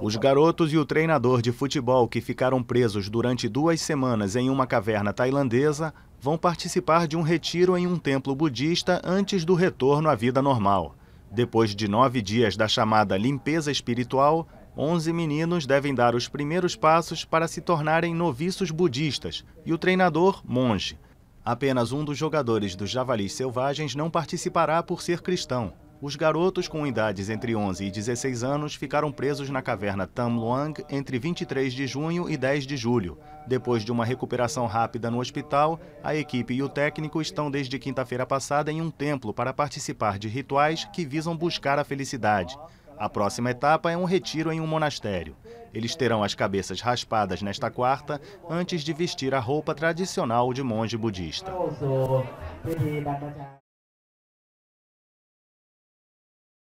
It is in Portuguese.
Os garotos e o treinador de futebol que ficaram presos durante duas semanas em uma caverna tailandesa vão participar de um retiro em um templo budista antes do retorno à vida normal. Depois de nove dias da chamada limpeza espiritual, 11 meninos devem dar os primeiros passos para se tornarem noviços budistas e o treinador, monge. Apenas um dos jogadores dos Javalis Selvagens não participará por ser cristão. Os garotos com idades entre 11 e 16 anos ficaram presos na caverna Tam Luang entre 23 de junho e 10 de julho. Depois de uma recuperação rápida no hospital, a equipe e o técnico estão desde quinta-feira passada em um templo para participar de rituais que visam buscar a felicidade. A próxima etapa é um retiro em um monastério. Eles terão as cabeças raspadas nesta quarta, antes de vestir a roupa tradicional de monge budista.